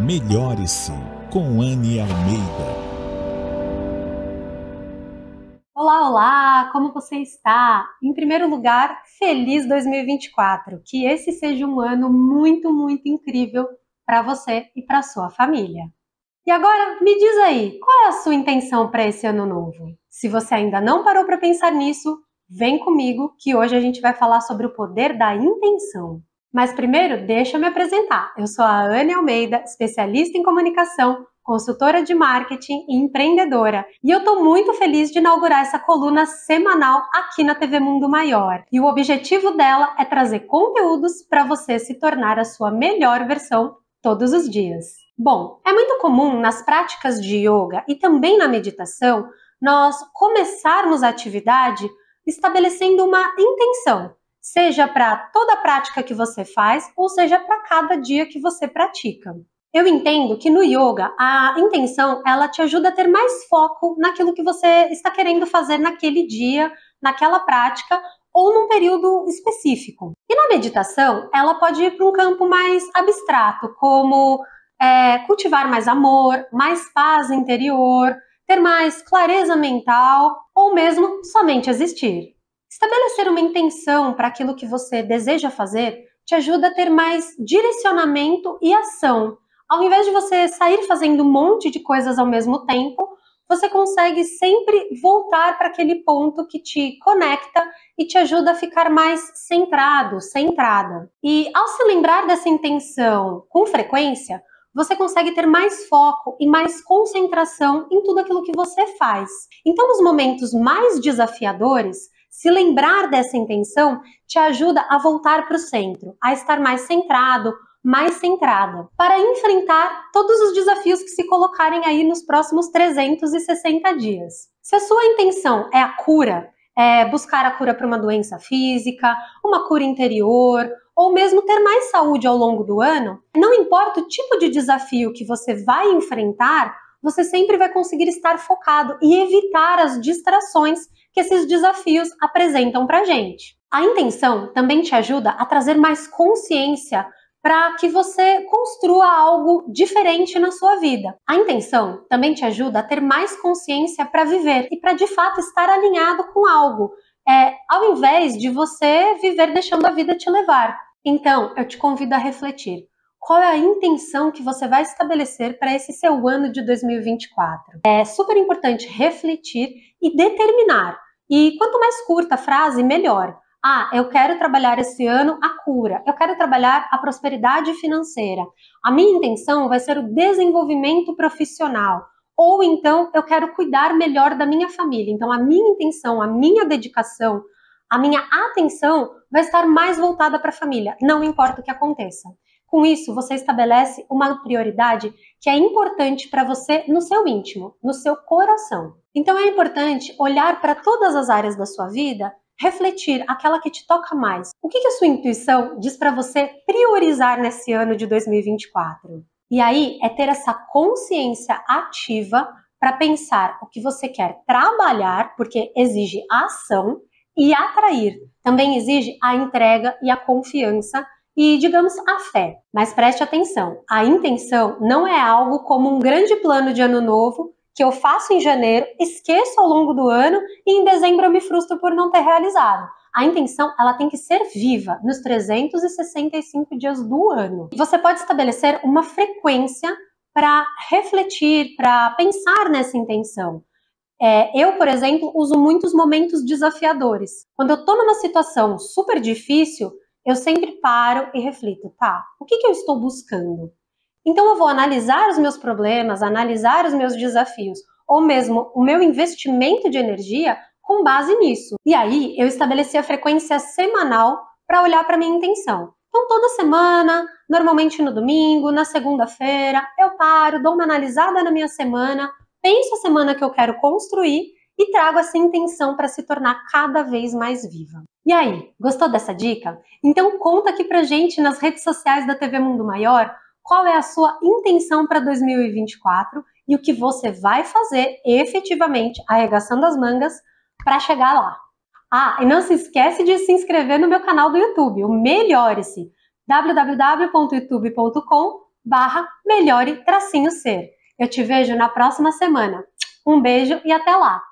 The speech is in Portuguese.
Melhore-se com Anne Almeida. Olá, olá! Como você está? Em primeiro lugar, feliz 2024. Que esse seja um ano muito, muito incrível para você e para sua família. E agora, me diz aí, qual é a sua intenção para esse ano novo? Se você ainda não parou para pensar nisso, vem comigo que hoje a gente vai falar sobre o poder da intenção. Mas primeiro, deixa eu me apresentar. Eu sou a Anne Almeida, especialista em comunicação, consultora de marketing e empreendedora. E eu estou muito feliz de inaugurar essa coluna semanal aqui na TV Mundo Maior. E o objetivo dela é trazer conteúdos para você se tornar a sua melhor versão todos os dias. Bom, é muito comum nas práticas de yoga e também na meditação nós começarmos a atividade estabelecendo uma intenção, seja para toda a prática que você faz ou seja para cada dia que você pratica. Eu entendo que no yoga a intenção ela te ajuda a ter mais foco naquilo que você está querendo fazer naquele dia, naquela prática ou num período específico. E na meditação ela pode ir para um campo mais abstrato, como é, cultivar mais amor, mais paz interior, ter mais clareza mental ou mesmo somente existir. Estabelecer uma intenção para aquilo que você deseja fazer te ajuda a ter mais direcionamento e ação. Ao invés de você sair fazendo um monte de coisas ao mesmo tempo, você consegue sempre voltar para aquele ponto que te conecta e te ajuda a ficar mais centrado, centrada. E ao se lembrar dessa intenção com frequência, você consegue ter mais foco e mais concentração em tudo aquilo que você faz. Então, os momentos mais desafiadores se lembrar dessa intenção te ajuda a voltar para o centro, a estar mais centrado, mais centrada, para enfrentar todos os desafios que se colocarem aí nos próximos 360 dias. Se a sua intenção é a cura, é buscar a cura para uma doença física, uma cura interior, ou mesmo ter mais saúde ao longo do ano, não importa o tipo de desafio que você vai enfrentar, você sempre vai conseguir estar focado e evitar as distrações que esses desafios apresentam para a gente. A intenção também te ajuda a trazer mais consciência para que você construa algo diferente na sua vida. A intenção também te ajuda a ter mais consciência para viver e para de fato estar alinhado com algo, é, ao invés de você viver deixando a vida te levar. Então, eu te convido a refletir. Qual é a intenção que você vai estabelecer para esse seu ano de 2024? É super importante refletir e determinar. E quanto mais curta a frase, melhor. Ah, eu quero trabalhar esse ano a cura, eu quero trabalhar a prosperidade financeira. A minha intenção vai ser o desenvolvimento profissional. Ou então eu quero cuidar melhor da minha família. Então a minha intenção, a minha dedicação, a minha atenção vai estar mais voltada para a família, não importa o que aconteça. Com isso, você estabelece uma prioridade que é importante para você no seu íntimo, no seu coração. Então é importante olhar para todas as áreas da sua vida, refletir aquela que te toca mais. O que, que a sua intuição diz para você priorizar nesse ano de 2024? E aí é ter essa consciência ativa para pensar o que você quer trabalhar, porque exige ação e atrair. Também exige a entrega e a confiança e, digamos, a fé. Mas preste atenção, a intenção não é algo como um grande plano de ano novo que eu faço em janeiro, esqueço ao longo do ano e em dezembro eu me frustro por não ter realizado. A intenção, ela tem que ser viva nos 365 dias do ano. Você pode estabelecer uma frequência para refletir, para pensar nessa intenção. É, eu, por exemplo, uso muitos momentos desafiadores. Quando eu estou numa situação super difícil, eu sempre paro e reflito, tá? O que, que eu estou buscando? Então eu vou analisar os meus problemas, analisar os meus desafios, ou mesmo o meu investimento de energia com base nisso. E aí eu estabeleci a frequência semanal para olhar para minha intenção. Então toda semana, normalmente no domingo, na segunda-feira, eu paro, dou uma analisada na minha semana, penso a semana que eu quero construir e trago essa intenção para se tornar cada vez mais viva. E aí, gostou dessa dica? Então conta aqui pra gente nas redes sociais da TV Mundo Maior qual é a sua intenção para 2024 e o que você vai fazer efetivamente, arregaçando as mangas, para chegar lá. Ah, e não se esquece de se inscrever no meu canal do YouTube, o Melhore-se, www.youtube.com barra melhore ser. Eu te vejo na próxima semana. Um beijo e até lá!